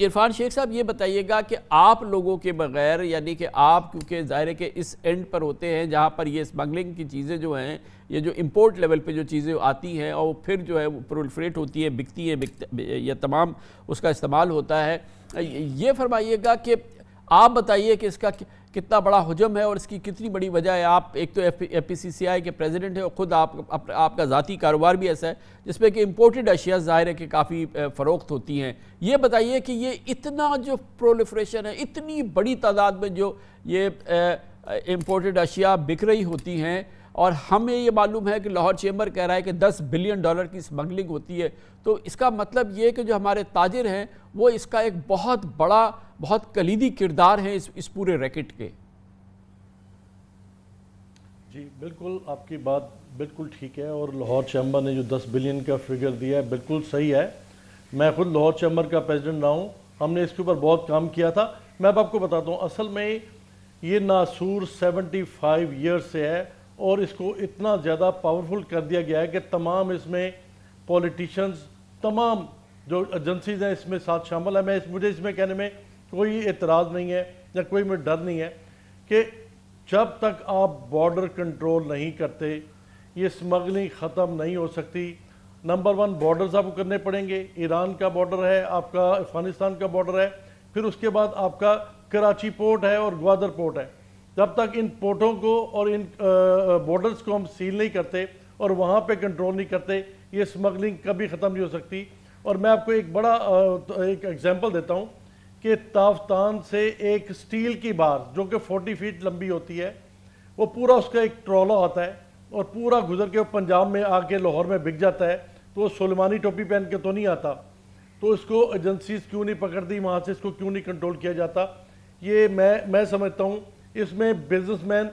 इरफान शेख साहब ये बताइएगा कि आप लोगों के बगैर यानी कि आप क्योंकि ज़ाहिर के इस एंड पर होते हैं जहाँ पर ये स्मगलिंग की चीज़ें जो हैं ये जो इंपोर्ट लेवल पे जो चीज़ें आती हैं और फिर जो है वो प्रोलफ्रेट होती है बिकती है या तमाम उसका इस्तेमाल होता है ये फरमाइएगा कि आप बताइए कि इसका कितना बड़ा हजम है और इसकी कितनी बड़ी वजह है आप एक तो एफ पी सी सी आई के प्रेजिडेंट हैं और ख़ुद आप, आप आपका ज़ाती कारोबार भी ऐसा है जिसमें कि इम्पोर्टेड अशिया ज़ाहिर है कि काफ़ी फ़रोख्त होती हैं ये बताइए कि ये इतना जो प्रोलिफ्रेशन है इतनी बड़ी तादाद में जो ये इम्पोर्टेड अशिया बिक रही होती हैं और हमें ये मालूम है कि लाहौर चेंबर कह रहा है कि 10 बिलियन डॉलर की स्मगलिंग होती है तो इसका मतलब ये कि जो हमारे ताजिर हैं वो इसका एक बहुत बड़ा बहुत कलीदी किरदार है इस, इस पूरे रैकेट के जी बिल्कुल आपकी बात बिल्कुल ठीक है और लाहौर चैम्बर ने जो 10 बिलियन का फिगर दिया है बिल्कुल सही है मैं खुद लाहौर चैम्बर का प्रेसिडेंट रहा हूँ हमने इसके ऊपर बहुत काम किया था मैं अब आपको बताता हूँ असल में ये नासूर 75 फाइव ईयर से है और इसको इतना ज़्यादा पावरफुल कर दिया गया है कि तमाम इसमें पॉलिटिशन्स तमाम जो एजेंसीज हैं इसमें साथ शामिल है मैं इस मुझे इसमें कहने में कोई एतराज़ नहीं है या कोई मुझे डर नहीं है कि जब तक आप बॉर्डर कंट्रोल नहीं करते ये स्मगलिंग ख़त्म नहीं हो सकती नंबर वन बॉर्डर्स आपको करने पड़ेंगे ईरान का बॉर्डर है आपका अफ़गानिस्तान का बॉर्डर है फिर उसके बाद आपका कराची पोर्ट है और ग्वादर पोर्ट है जब तक इन पोर्टों को और इन बॉर्डर्स को हम सील नहीं करते और वहाँ पे कंट्रोल नहीं करते ये स्मगलिंग कभी ख़त्म नहीं हो सकती और मैं आपको एक बड़ा एक एग्जांपल देता हूँ कि ताफ्तान से एक स्टील की बार जो कि 40 फीट लंबी होती है वो पूरा उसका एक ट्रॉला आता है और पूरा गुजर के पंजाब में आके लाहौर में बिक जाता है तो वो टोपी पहन के तो नहीं आता तो इसको एजेंसीज क्यों नहीं पकड़ती वहाँ से इसको क्यों नहीं कंट्रोल किया जाता ये मैं मैं समझता हूँ इसमें बिजनेसमैन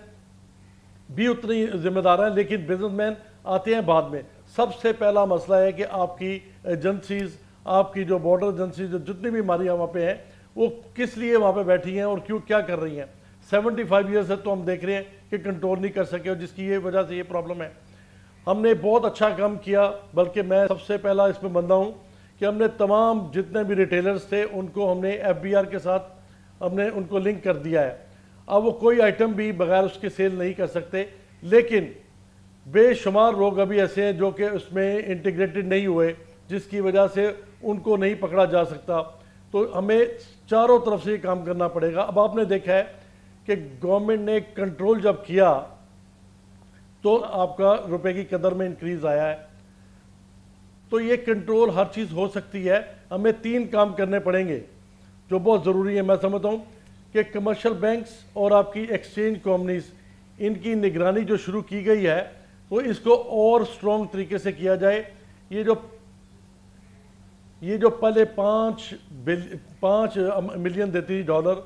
भी उतनी जिम्मेदार हैं लेकिन बिजनेसमैन आते हैं बाद में सबसे पहला मसला है कि आपकी एजेंसीज आपकी जो बॉर्डर एजेंसी जो जितनी भी हमारी वहाँ पे हैं वो किस लिए वहाँ पे बैठी हैं और क्यों क्या कर रही हैं 75 फाइव ईयर्स है तो हम देख रहे हैं कि कंट्रोल नहीं कर सके और जिसकी ये वजह से ये प्रॉब्लम है हमने बहुत अच्छा काम किया बल्कि मैं सबसे पहला इसमें बंदा हूँ कि हमने तमाम जितने भी रिटेलर्स थे उनको हमने एफ के साथ हमने उनको लिंक कर दिया है अब वो कोई आइटम भी बगैर उसके सेल नहीं कर सकते लेकिन बेशुमार लोग अभी ऐसे हैं जो कि उसमें इंटीग्रेटेड नहीं हुए जिसकी वजह से उनको नहीं पकड़ा जा सकता तो हमें चारों तरफ से काम करना पड़ेगा अब आपने देखा है कि गवर्नमेंट ने कंट्रोल जब किया तो आपका रुपए की कदर में इंक्रीज आया है तो ये कंट्रोल हर चीज़ हो सकती है हमें तीन काम करने पड़ेंगे जो बहुत ज़रूरी है मैं समझता हूँ कि कमर्शियल बैंक्स और आपकी एक्सचेंज कॉम्पनीज इनकी निगरानी जो शुरू की गई है तो इसको और स्ट्रॉन्ग तरीके से किया जाए ये जो ये जो पहले पाँच बिल पाँच मिलियन देती थी डॉलर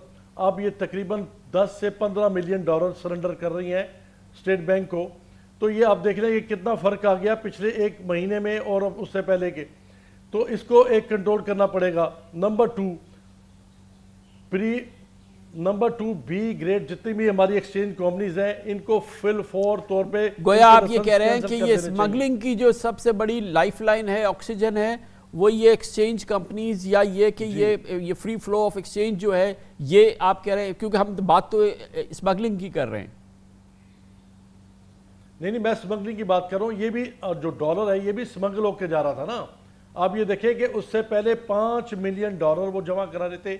अब ये तकरीबन 10 से 15 मिलियन डॉलर सरेंडर कर रही हैं स्टेट बैंक को तो ये आप देख रहे हैं कि कितना फ़र्क आ गया पिछले एक महीने में और उससे पहले के तो इसको एक कंट्रोल करना पड़ेगा number two pre number two B grade जितनी भी हमारी एक्सचेंज कंपनीज हैं इनको फिल फॉर तौर पे गोया आप ये कह रहे हैं कि ये स्मगलिंग की जो सबसे बड़ी लाइफलाइन है ऑक्सीजन है वो ये एक्सचेंज कंपनीज या ये कि ये ये फ्री फ्लो ऑफ एक्सचेंज जो है ये आप कह रहे हैं क्योंकि हम तो बात तो स्मगलिंग की कर रहे हैं नहीं नहीं मैं स्मगलिंग की बात कर रहा हूँ ये भी जो डॉलर है ये भी स्मगल होकर जा रहा था ना आप ये देखें कि उससे पहले पांच मिलियन डॉलर वो जमा करा रहे थे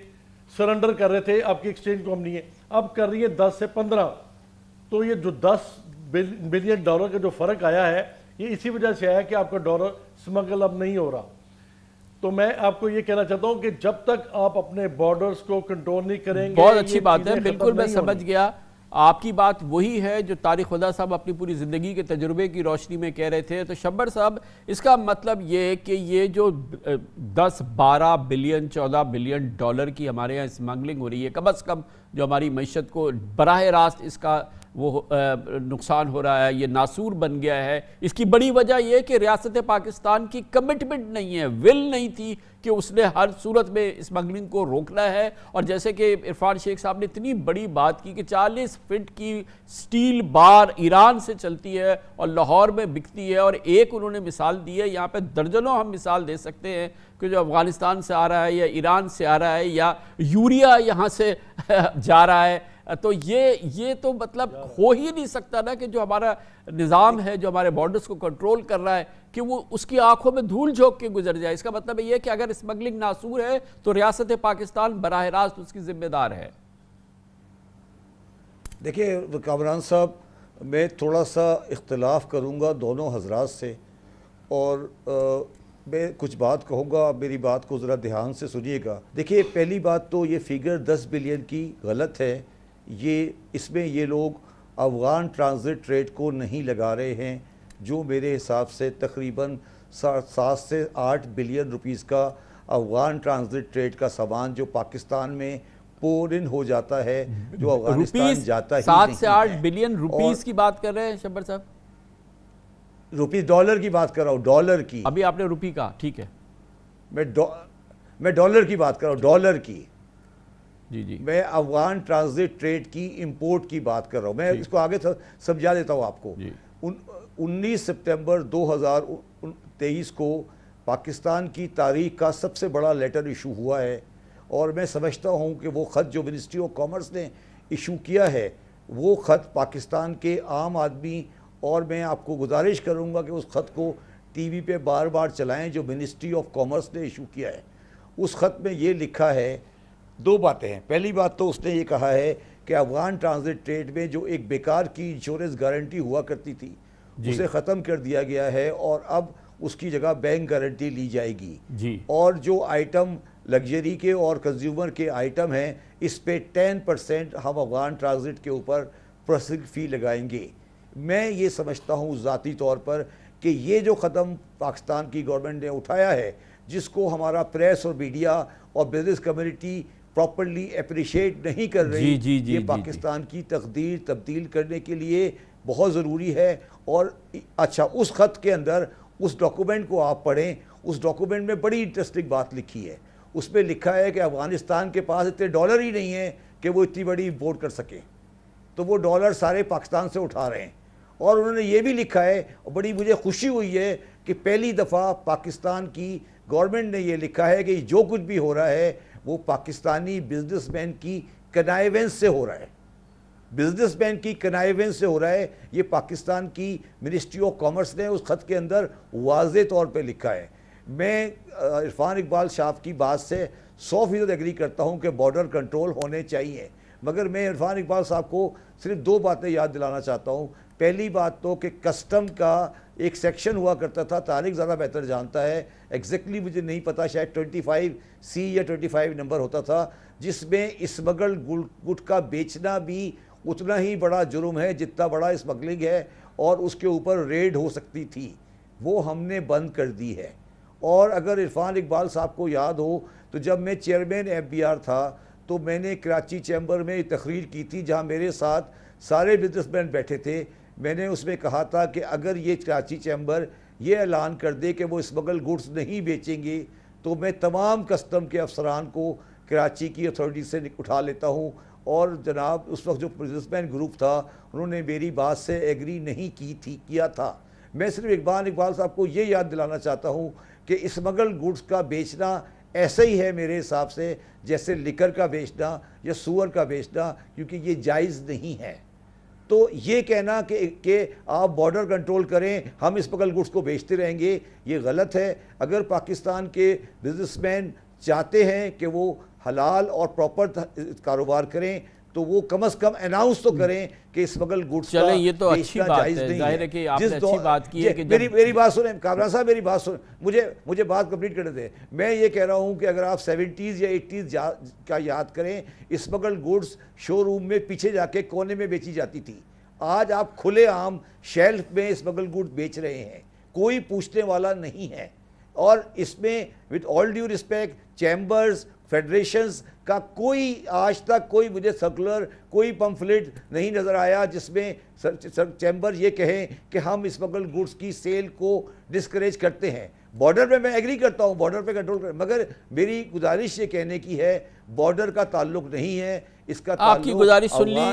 सरेंडर कर रहे थे आपकी एक्सचेंज कंपनी है अब कर रही है दस से पंद्रह तो ये जो दस बिलियन डॉलर का जो फ़र्क आया है ये इसी वजह से आया कि आपका डॉलर स्मगल अब नहीं हो रहा तो मैं आपको ये कहना चाहता हूँ कि जब तक आप अपने बॉर्डर्स को कंट्रोल नहीं करेंगे बहुत अच्छी बात है बिल्कुल मैं समझ गया आपकी बात वही है जो तारिक खुदा साहब अपनी पूरी ज़िंदगी के तजुर्बे की रोशनी में कह रहे थे तो शब्बर साहब इसका मतलब ये है कि ये जो 10-12 बिलियन 14 बिलियन डॉलर की हमारे यहाँ स्मगलिंग हो रही है कम अज़ कम जो हमारी मीशत को बरह रास्त इसका वो नुकसान हो रहा है ये नासूर बन गया है इसकी बड़ी वजह यह कि रियासत पाकिस्तान की कमिटमेंट नहीं है विल नहीं थी कि उसने हर सूरत में स्मगलिंग को रोकना है और जैसे कि इरफान शेख साहब ने इतनी बड़ी बात की कि 40 फिट की स्टील बार ईरान से चलती है और लाहौर में बिकती है और एक उन्होंने मिसाल दी है यहाँ पर दर्जनों हम मिसाल दे सकते हैं कि जो अफ़गानिस्तान से आ रहा है या ईरान से आ रहा है या यूरिया यहाँ से जा रहा है तो ये ये तो मतलब हो ही नहीं सकता ना कि जो हमारा निज़ाम है जो हमारे बॉर्डर्स को कंट्रोल कर रहा है कि वो उसकी आंखों में धूल झोंक के गुजर जाए इसका मतलब ये कि अगर स्मगलिंग नासूर है तो रियासत पाकिस्तान बरह रास्त उसकी जिम्मेदार है देखिए कामरान साहब मैं थोड़ा सा इख्तलाफ करूँगा दोनों हजरात से और आ, मैं कुछ बात कहूँगा मेरी बात को ज़रा ध्यान से सुनिएगा देखिए पहली बात तो ये फिगर 10 बिलियन की गलत है ये इसमें ये लोग अफ़गान ट्रांज़िट रेट को नहीं लगा रहे हैं जो मेरे हिसाब से तकरीबन सात से आठ बिलियन रुपीस का अफ़गान ट्रांज़िट ट्रेड का सामान जो पाकिस्तान में पोर इन हो जाता है जो अफगानिस्तान जाता है सात से आठ बिलियन रुपीस की बात कर रहे हैं शब्बर साहब रुपीस डॉलर की बात कर रहा हूँ डॉलर की अभी आपने रुपी कहा ठीक है मैं डॉ मैं डॉलर की बात कर रहा हूँ डॉलर की जी जी मैं अफगान ट्रांजिट ट्रेड की इंपोर्ट की बात कर रहा हूँ मैं इसको आगे समझा देता हूँ आपको उन्नीस सितम्बर दो हज़ार तेईस को पाकिस्तान की तारीख का सबसे बड़ा लेटर इशू हुआ है और मैं समझता हूँ कि वो ख़त जो मिनिस्ट्री ऑफ कॉमर्स ने इशू किया है वो ख़त पाकिस्तान के आम आदमी और मैं आपको गुजारिश करूँगा कि उस ख़त को टीवी पे बार बार चलाएं जो मिनिस्ट्री ऑफ कॉमर्स ने इशू किया है उस ख़त में ये लिखा है दो बातें हैं पहली बात तो उसने ये कहा है कि अफगान ट्रांजिट ट्रेड में जो एक बेकार की इंश्योरेंस गारंटी हुआ करती थी उसे ख़त्म कर दिया गया है और अब उसकी जगह बैंक गारंटी ली जाएगी जी और जो आइटम लग्जरी के और कंज्यूमर के आइटम हैं इस पे टेन परसेंट हम अफगान ट्रांजिट के ऊपर प्रोसेसिंग फ़ी लगाएंगे मैं ये समझता हूँ ज़ाती तौर पर कि ये जो कदम पाकिस्तान की गवर्नमेंट ने उठाया है जिसको हमारा प्रेस और मीडिया और बिज़नेस कम्युनिटी प्रॉपरली अप्रिशिएट नहीं कर रही जी, जी, जी, ये पाकिस्तान की तकदीर तब्दील करने के लिए बहुत ज़रूरी है और अच्छा उस ख़त के अंदर उस डॉक्यूमेंट को आप पढ़ें उस डॉक्यूमेंट में बड़ी इंटरेस्टिंग बात लिखी है उसमें लिखा है कि अफ़गानिस्तान के पास इतने डॉलर ही नहीं है कि वो इतनी बड़ी इम्पोर्ट कर सकें तो वो डॉलर सारे पाकिस्तान से उठा रहे हैं और उन्होंने ये भी लिखा है और बड़ी मुझे खुशी हुई है कि पहली दफ़ा पाकिस्तान की गवर्नमेंट ने ये लिखा है कि जो कुछ भी हो रहा है वो पाकिस्तानी बिजनेसमैन की कनाइवेंस से हो रहा है बिजनेसमैन की कनाइवेंस से हो रहा है ये पाकिस्तान की मिनिस्ट्री ऑफ कॉमर्स ने उस ख़त के अंदर वाज तौर पर लिखा है मैं इरफान इकबाल शाह की बात से सौ फीसद एग्री करता हूँ कि बॉर्डर कंट्रोल होने चाहिए मगर मैं इरफान इकबाल साहब को सिर्फ दो बातें याद दिलाना चाहता हूँ पहली बात तो कि कस्टम का एक सेक्शन हुआ करता था तारिक ज़्यादा बेहतर जानता है एग्जैक्टली exactly मुझे नहीं पता शायद 25 सी या 25 नंबर होता था जिसमें स्मगल का बेचना भी उतना ही बड़ा जुर्म है जितना बड़ा स्मगलिंग है और उसके ऊपर रेड हो सकती थी वो हमने बंद कर दी है और अगर इरफान इकबाल साहब को याद हो तो जब मैं चेयरमैन एफ था तो मैंने कराची चैम्बर में तकरीर की थी जहाँ मेरे साथ सारे बिजनेसमैन बैठे थे मैंने उसमें कहा था कि अगर ये कराची चैम्बर ये ऐलान कर दे कि वो स्मगल गुड्स नहीं बेचेंगे तो मैं तमाम कस्टम के अफसरान को कराची की अथॉरिटी से उठा लेता हूँ और जनाब उस वक्त जो बिजनेसमैन ग्रुप था उन्होंने मेरी बात से एग्री नहीं की थी किया था मैं सिर्फ इकबाल इकबाल साहब को ये याद दिलाना चाहता हूँ कि स्मगल गुड्स का बेचना ऐसे ही है मेरे हिसाब से जैसे लिकर का बेचना या सुअर का बेचना क्योंकि ये जायज़ नहीं है तो ये कहना कि कि आप बॉर्डर कंट्रोल करें हम इस पकल गुड्स को बेचते रहेंगे ये गलत है अगर पाकिस्तान के बिजनेसमैन चाहते हैं कि वो हलाल और प्रॉपर कारोबार करें तो वो कम से कम अनाउंस तो हम्म। करें कि स्मगल गुड्स चले ये तो अच्छी बात है जाहिर है कि आपने अच्छी बात की है कि मेरी मेरी बात सुने कामरान साहब मेरी बात सुने मुझे मुझे बात कंप्लीट करने दें मैं ये कह रहा हूँ कि अगर आप सेवेंटीज़ या एट्टीज़ का याद करें स्मगल गुड्स शोरूम में पीछे जाके कोने में बेची जाती थी आज आप खुले आम शेल्फ में स्मगल गुड्स बेच रहे हैं कोई पूछने वाला नहीं है और इसमें with all due respect chambers federations का कोई आज तक कोई मुझे सर्कुलर कोई पम्फलेट नहीं नज़र आया जिसमें चैम्बर ये कहें कि हम स्मगल गुड्स की सेल को डिस्करेज करते हैं बॉर्डर पे मैं एग्री करता हूँ बॉर्डर पे कंट्रोल कर मगर मेरी गुजारिश ये कहने की है बॉर्डर का ताल्लुक नहीं है इसका आपकी गुजारिश सुन ली